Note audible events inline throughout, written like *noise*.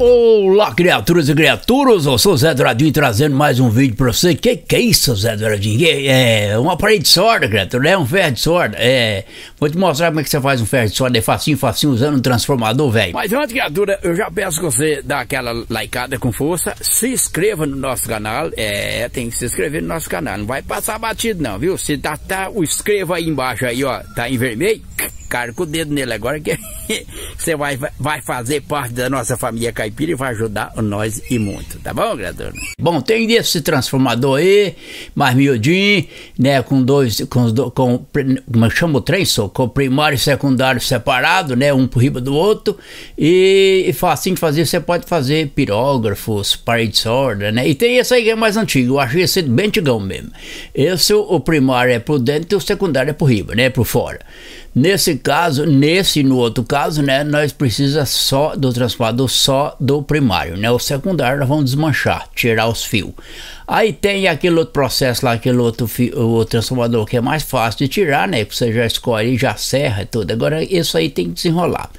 Olá, criaturas e criaturas, eu sou o Zé Douradinho trazendo mais um vídeo pra você. Que que é isso, Zé Douradinho? É, é um de sorda, criatura, é um ferro de sorda. É, vou te mostrar como é que você faz um ferro de sorda, é facinho, facinho, usando um transformador, velho. Mas antes, criatura, eu já peço que você dá aquela likeada com força, se inscreva no nosso canal, é, tem que se inscrever no nosso canal, não vai passar batido não, viu? Se tá, tá, o inscreva aí embaixo aí, ó, tá em vermelho cara com o dedo nele agora que *laughs* você vai, vai fazer parte da nossa família caipira e vai ajudar nós e muito, tá bom, Gradona? Bom, tem esse transformador aí, mais miudinho, né, com dois, com, com como é chama o trem, só, com primário e secundário separado, né, um por riba do outro, e, e de fazer, você pode fazer pirógrafos, parede sorda, né, e tem esse aí que é mais antigo, eu achei esse bem antigão mesmo. Esse, o primário é pro dentro e o secundário é pro riba, né, pro fora. Nesse caso, nesse e no outro caso, né, nós precisa só do transformador, só do primário, né? O secundário nós vamos desmanchar, tirar os fios. Aí tem aquele outro processo lá, aquele outro, o transformador que é mais fácil de tirar, né? Que você já escolhe e já serra tudo. Agora isso aí tem que desenrolar.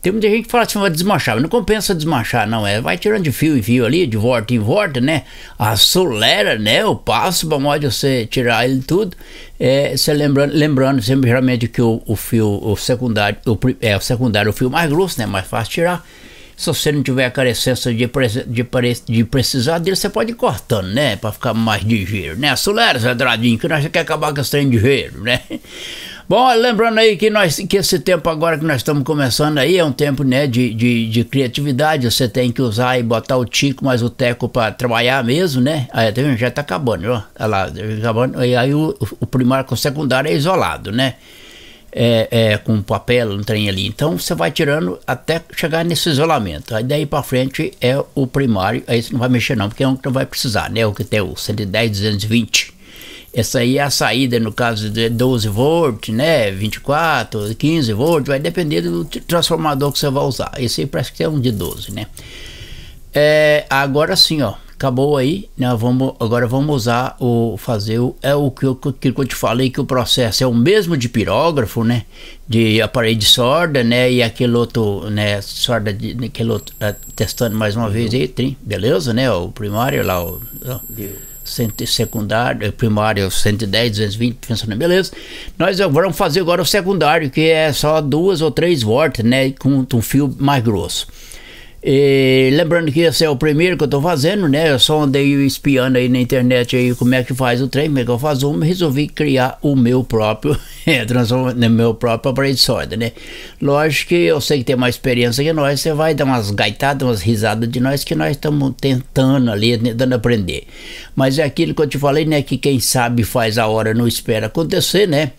Tem muita gente que fala assim, vai desmanchar, mas não compensa desmanchar, não. É, vai tirando de fio em fio ali, de volta em volta, né? Acelera, né? O passo, para modo de você tirar ele tudo. É, você lembrando, lembrando sempre geralmente que o, o fio, o secundário, o, é, o secundário, é o fio mais grosso, né? Mais fácil tirar se você não tiver a carecência de, de, de precisar dele, você pode ir cortando, né? Para ficar mais ligeiro, né? Acelera, Zé Dradinho, que nós já quer acabar com esse trem de dinheiro, né? *laughs* Bom, lembrando aí que, nós, que esse tempo agora que nós estamos começando aí é um tempo né, de, de, de criatividade. Você tem que usar e botar o tico mais o teco para trabalhar mesmo, né? Aí tá já está acabando, ó. Olha lá, tá acabando. E aí o, o primário com o secundário é isolado, né? é, é, com papel, um trem ali. Então você vai tirando até chegar nesse isolamento. Aí daí para frente é o primário, aí você não vai mexer não, porque é um que não vai precisar, né? O que tem o 110, 220. Essa aí é a saída, no caso de 12 volts, né? 24, 15 volts, vai depender do transformador que você vai usar. Esse aí parece que é um de 12, né? É, agora sim, ó acabou aí, né? Vamos, agora vamos usar o fazer o, é o que eu, que eu te falei que o processo é o mesmo de pirógrafo, né? De aparelho de sorda né? E aquele outro, né? sorda de aquele outro, é, testando mais uma vez aí, tem, beleza, né? O primário lá, o, ó, cento, secundário, primário 110, 220, pensando, beleza. Nós vamos fazer agora o secundário, que é só duas ou três voltas, né? Com um fio mais grosso. E, lembrando que esse é o primeiro que eu tô fazendo, né? Eu só andei espiando aí na internet aí como é que faz o trem, como é que eu faço um, resolvi criar o meu próprio, *laughs* é, transformar né, meu próprio aparelho de solda, né? Lógico que eu sei que tem mais experiência que nós, você vai dar umas gaitadas, umas risadas de nós que nós estamos tentando ali, tentando né, aprender. Mas é aquilo que eu te falei, né? Que quem sabe faz a hora, não espera acontecer, né?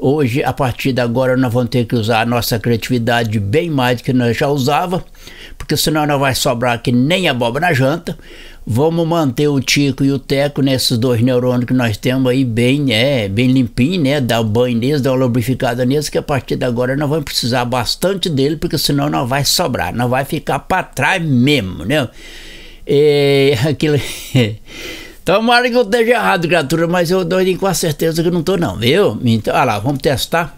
Hoje, a partir de agora, nós vamos ter que usar a nossa criatividade bem mais do que nós já usava, porque senão não vai sobrar que nem a boba na janta. Vamos manter o Tico e o Teco nesses dois neurônios que nós temos aí bem, é, bem limpinho, né? Dar banho neles, dar uma lubrificada neles, que a partir de agora nós vamos precisar bastante dele, porque senão não vai sobrar, não vai ficar para trás mesmo, né? É, *laughs* aquilo... Tomara então, que eu esteja errado, criatura, mas eu dou com a certeza que não tô não, viu? Então, olha lá, vamos testar.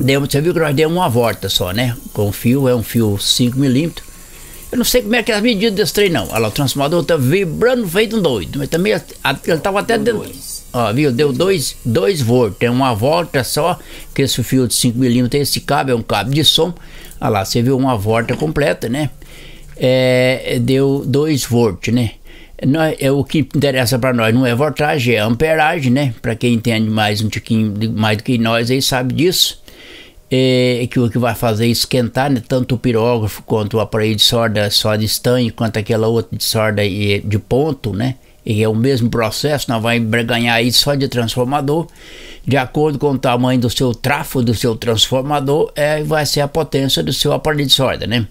Deu você viu que nós demos uma volta só, né? Com o fio, é um fio 5mm. Eu não sei como é que é as medidas desse trem, não. Olha lá, o transformador tá vibrando feito um doido. Mas também ele tava até deu dentro. Dois. Ó, viu? Deu 2 volts. É uma volta só. Que esse fio de 5mm, esse cabo é um cabo de som. Olha lá, você viu uma volta completa, né? É, deu 2 volts, né? Nós, é, é, o que interessa para nós não é voltagem, é amperagem, né? Para quem entende mais um tiquinho mais do que nós aí sabe disso. É, é que o que vai fazer é esquentar, né? Tanto o pirógrafo quanto o aparelho de só de estanho, quanto aquela outra de e de ponto, né? E é o mesmo processo, nós vamos ganhar aí só de transformador. De acordo com o tamanho do seu trafo do seu transformador, é, vai ser a potência do seu aparelho de sorda né?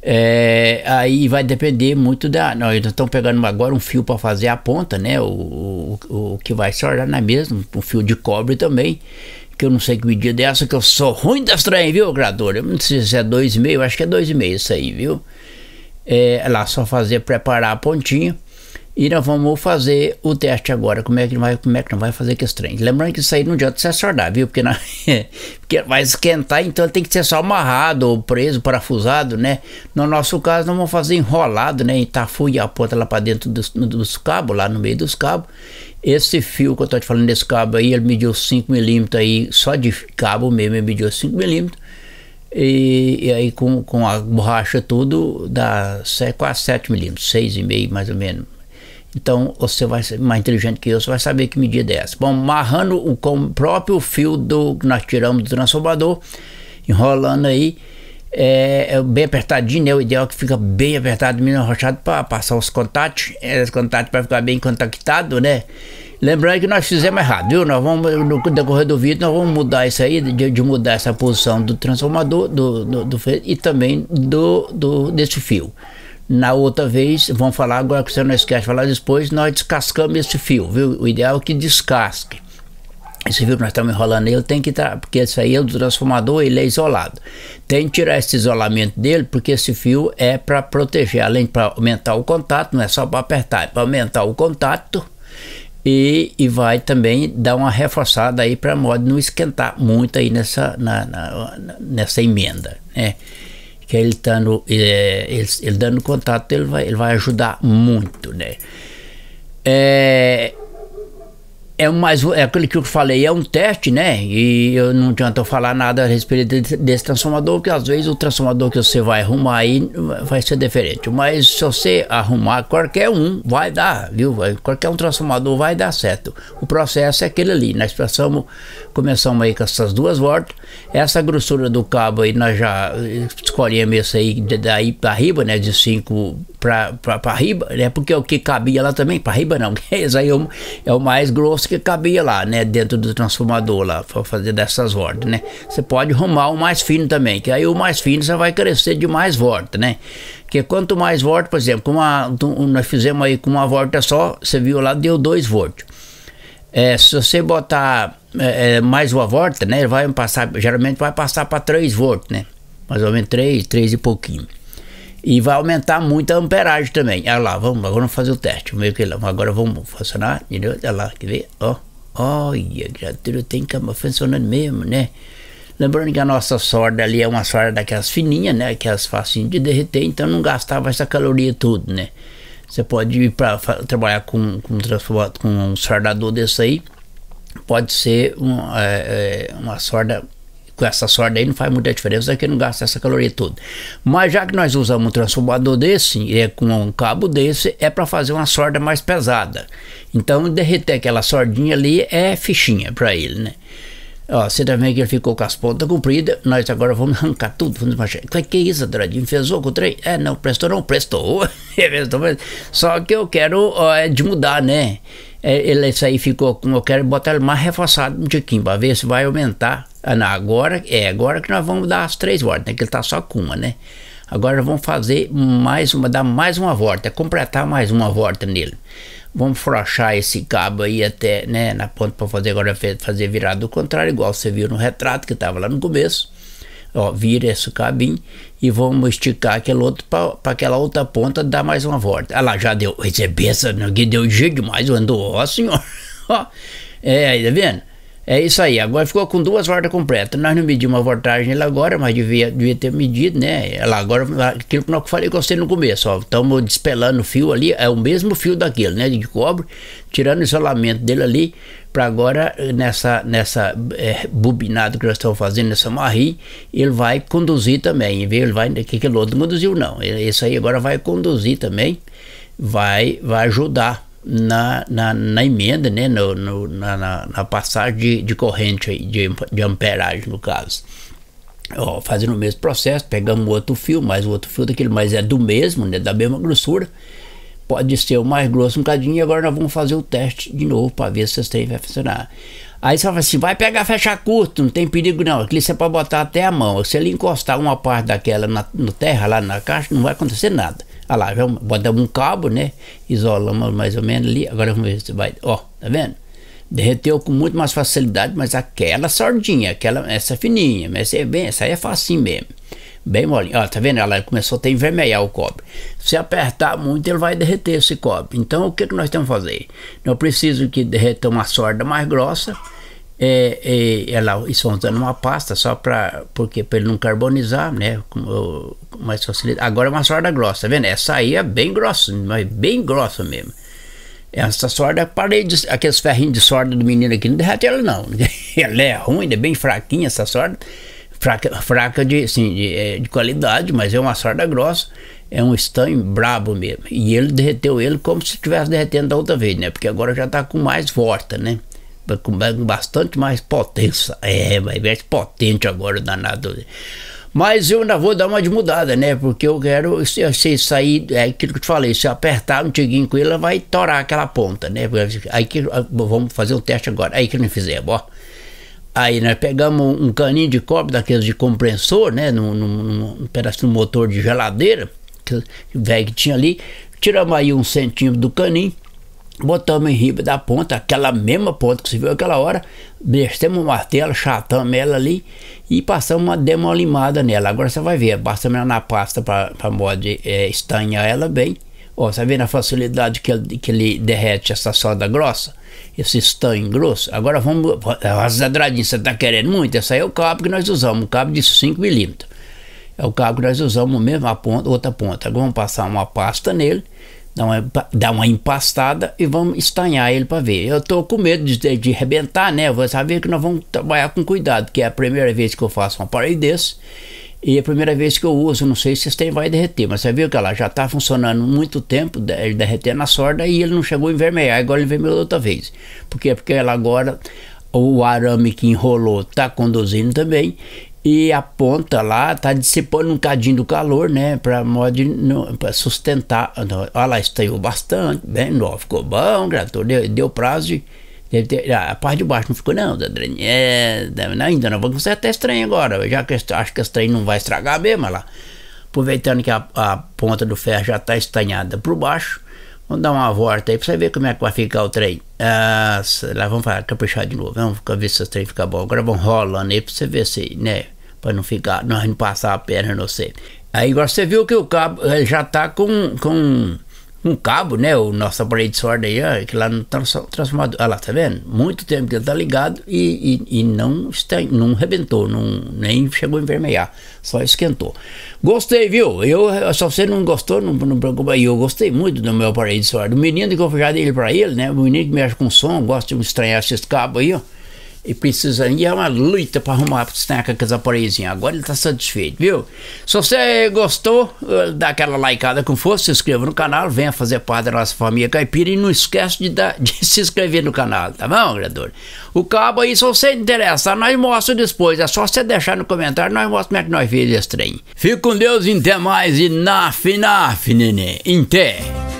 É, aí vai depender muito da. Nós estamos pegando agora um fio para fazer a ponta, né? O, o, o que vai soldar na mesma, um fio de cobre também. Que eu não sei que medida é essa, que eu sou ruim das trem, viu, grador? Eu não sei se é 2,5, acho que é 2,5 isso aí, viu? É lá só fazer preparar a pontinha. E nós vamos fazer o teste agora. Como é que vai, como é que não vai fazer que esse trem? Lembrando que isso aí não adianta se assordar, viu? Porque, não, *laughs* porque vai esquentar, então ele tem que ser só amarrado ou preso, parafusado, né? No nosso caso, nós vamos fazer enrolado, né? e Entafuia a ponta lá para dentro dos, dos cabos, lá no meio dos cabos. Esse fio que eu tô te falando desse cabo aí, ele mediu 5 milímetros aí, só de cabo mesmo, ele mediu 5 milímetros. E, e, aí com, com a borracha tudo dá quase 7 milímetros, 6,5 mais ou menos. Então você vai ser mais inteligente que eu, você vai saber que medida é essa. Bom, amarrando o, com próprio fio do que nós tiramos do transformador, enrolando aí, é, é bem apertadinho, é o ideal é que fica bem apertado, menos arrochado para passar os contatos, é, os contatos para ficar bem contactado, né? Lembrando que nós fizemos errado, viu? Nós vamos, no decorrer do vídeo, nós vamos mudar isso aí, de, de mudar essa posição do transformador do, do, do e também do, do desse fio. Na outra vez, vão falar agora que você não esquece de falar depois, nós descascamos esse fio, viu? O ideal é que descasque. Esse fio que nós estamos enrolando ele tem que estar, porque esse aí é do transformador, ele é isolado. Tem que tirar esse isolamento dele, porque esse fio é para proteger, além para aumentar o contato, não é só para apertar, é para aumentar o contato e, e vai também dar uma reforçada aí para modo não esquentar muito aí nessa, na, na, nessa emenda, né? que ele dando tá é, ele, ele, dando contato ele vai ele vai ajudar muito né é, é, mais, é aquele que eu falei, é um teste, né? E eu não adianta eu falar nada a respeito desse transformador, porque às vezes o transformador que você vai arrumar aí vai ser diferente. Mas se você arrumar qualquer um, vai dar, viu? Qualquer um transformador vai dar certo. O processo é aquele ali. Nós passamos, começamos aí com essas duas voltas. Essa grossura do cabo aí, nós já escolhemos esse aí daí para riba, né? De 5 para riba, né? Porque o que cabia lá também, para riba não. *laughs* Esse aí é o, é o mais grosso que cabia lá, né? Dentro do transformador lá, para fazer dessas voltas, né? Você pode arrumar o mais fino também, que aí o mais fino você vai crescer de mais volta, né? Porque quanto mais volta, por exemplo, com uma, nós fizemos aí com uma volta só, você viu lá, deu 2 voltas. É, se você botar é, é mais uma volta, né? Vai passar, geralmente vai passar para 3 voltas, né? Mais ou menos 3, 3 e pouquinho. E vai aumentar muito a amperagem também. Olha lá, vamos, agora vamos fazer o teste. Meio que agora vamos funcionar, entendeu? Olha lá, quer ver? Ó. Olha, criatura tem câmera funcionando mesmo, né? Lembrando que a nossa sorda ali é uma sorda daquelas fininhas, né? Aquelas facinhas de derreter, então não gastava essa caloria tudo né? Você pode ir para trabalhar com, com, com um sordador desse aí. Pode ser um, é, é, uma sorda com essa sorda aí não faz muita diferença, que não gasta essa caloria toda. Mas já que nós usamos um transformador desse, é com um cabo desse, é para fazer uma sorda mais pesada. Então derreter aquela sordinha ali é fichinha para ele, né? Ó, você também tá que ele ficou com as pontas compridas, nós agora vamos arrancar tudo, vamos baixar. Que, que isso, Andradinho? fez oco o trem? É, não, prestou não, prestou. *laughs* É Só que eu quero ó, é de mudar, né? É, ele, isso aí ficou com, eu quero botar ele mais reforçado um tiquinho, para ver se vai aumentar ah, não, agora é agora que nós vamos dar as três voltas, né? Que ele tá só com uma, né? Agora vamos fazer mais uma, dar mais uma volta, completar mais uma volta nele. Vamos frouxar esse cabo aí até, né, na ponta para fazer agora fazer virado do contrário, igual você viu no retrato que estava lá no começo. Ó, vira esse cabinho e vamos esticar aquele outro para aquela outra ponta dar mais uma volta. ela ah lá, já deu. Você pensa, é que deu jeito demais, andou, ó senhor. *laughs* Ó, é, aí tá vendo? É isso aí, agora ficou com duas voltas completas. Nós não medimos a voltagem dela agora, mas devia, devia ter medido, né? Ela agora, aquilo que eu falei com você no começo, ó, estamos despelando o fio ali, é o mesmo fio daquele, né? De cobre, tirando o isolamento dele ali, para agora, nessa, nessa é, bobinada que nós estamos fazendo, nessa marri, ele vai conduzir também, viu? Ele vai, que aquele outro não conduziu não, ele, isso aí agora vai conduzir também, vai, vai ajudar na, na, na emenda, né, no, no na, na, passagem de, de corrente, aí, de, de amperagem, no caso. Ó, fazendo o mesmo processo, pegamos outro fio, mais outro fio daquele, mas é do mesmo, né, da mesma grossura. Pode ser o mais grosso um bocadinho e agora nós vamos fazer o teste de novo para ver se esse vai funcionar. Aí você fala assim, vai pegar fecha curto, não tem perigo não. Aquilo você pode botar até a mão. Se ele encostar uma parte daquela na, no terra, lá na caixa, não vai acontecer nada. Olha lá, vamos, botamos um cabo, né? Isolamos mais ou menos ali. Agora vamos ver se vai. Ó, tá vendo? Derreteu com muito mais facilidade, mas aquela sardinha, aquela, essa fininha, mas é bem, essa aí é facinho mesmo. Bem molinha. Ó, tá vendo? Ela começou a envermelhar o cobre. Se apertar muito, ele vai derreter esse cobre. Então, o que, que nós temos que fazer? Não preciso que derreta uma sorda mais grossa é, é, ela, eles estão usando uma pasta só para porque para ele não carbonizar, né? Com, com mais facilidade. Agora é uma sorda grossa, tá vendo? Essa aí é bem grossa, mas bem grossa mesmo. Essa sorda, é parede, aqueles ferrinhos de sorda do menino aqui, não derrete ela não. *laughs* Ela é ruim, é bem fraquinha essa sorda. Fraca, fraca de, assim, de, é, de qualidade, mas é uma sorda grossa. É um estanho brabo mesmo. E ele derreteu ele como se estivesse derretendo da outra vez, né? Porque agora já está com mais volta, né? Tá com bastante mais potência. É, vai ver é potente agora, danado. Mas eu ainda vou dar uma de mudada, né? Porque eu quero, se, se sair, é aquilo que eu te falei, se eu apertar um tiguinho com ele, ela vai torar aquela ponta, né? Aí que ah, vamos fazer um teste agora. Aí que não fizemos, ó. Aí nós pegamos um caninho de cobre daqueles de compressor, né? Num, num, num pedacinho do motor de geladeira, que, velho que tinha ali. Tiramos aí um centímetro do caninho Botamos em riba da ponta, aquela mesma ponta que você viu aquela hora, descemos o martelo, chatamos ela ali e passamos uma demolimada nela. Agora você vai ver, passamos ela na pasta para modo é, estanhar ela bem. Ó, você vê na facilidade que ele, que ele derrete essa soda grossa, esse estanho grosso. Agora vamos, as você está querendo muito? Esse aí é o cabo que nós usamos, um cabo de 5 milímetros. É o cabo que nós usamos mesmo, a ponta, outra ponta. Agora vamos passar uma pasta nele Dá uma, dá uma empastada e vamos estanhar ele para ver. Eu tô com medo de, de arrebentar, né? Você sabe que nós vamos trabalhar com cuidado, que é a primeira vez que eu faço um aparelho desse. E é a primeira vez que eu uso, não sei se tem vai derreter, mas você viu que ela já está funcionando muito tempo, ele derretendo a sorda e ele não chegou a envermelhar, agora ele envermelhou outra vez. Por quê? Porque ela agora, o arame que enrolou está conduzindo também e a ponta lá tá dissipando um cadinho do calor, né? Para modo para sustentar. Não, olha lá, estaiou bastante, bem né, novo, ficou bom, grato, deu, deu prazo de, de, de, ah, a parte de baixo não ficou não, Dadrinho. É, ainda não vou consertar até estranho agora. Já que acho que esse trem não vai estragar mesmo, olha lá. Aproveitando que a, a ponta do ferro já tá estanhada por baixo. Vamos dar uma volta aí pra você ver como é que vai ficar o trem. Ah, lá vamos falar, caprichar de novo. Vamos ver se o trem fica bom. Agora vamos rolando aí pra você ver se, né? para não ficar, não, não passar a perna não sei. Aí agora você viu que o cabo já tá com, com um cabo, né? O nosso aparelho de sorda aí, ó, que lá no transformador. Olha lá, tá vendo? Muito tempo que ele tá ligado e, e, e não, está, não rebentou, não, nem chegou a envermelhar, só esquentou. Gostei, viu? Eu, se você não gostou, não, não preocupa aí. Eu gostei muito do meu aparelho de sorda. O menino que eu já dei ele pra ele, né? O menino que mexe com som, gosta de estranhar esses cabos aí, ó e precisa. E é uma luta para arrumar para ensinar com aqueles aparelhinhos. Agora ele está satisfeito, viu? Se você gostou, eh, dá aquela likeada com força, se inscreva no canal, venha fazer parte da nossa família caipira e não esquece de, dar, *laughs* de se inscrever no canal, tá bom, criador? O cabo aí, se você interessar, nós mostramos depois. É só você deixar no comentário, nós mostramos como é que nós fizemos esse trem. Fico com Deus, até mais e naf, naf, nenê, até.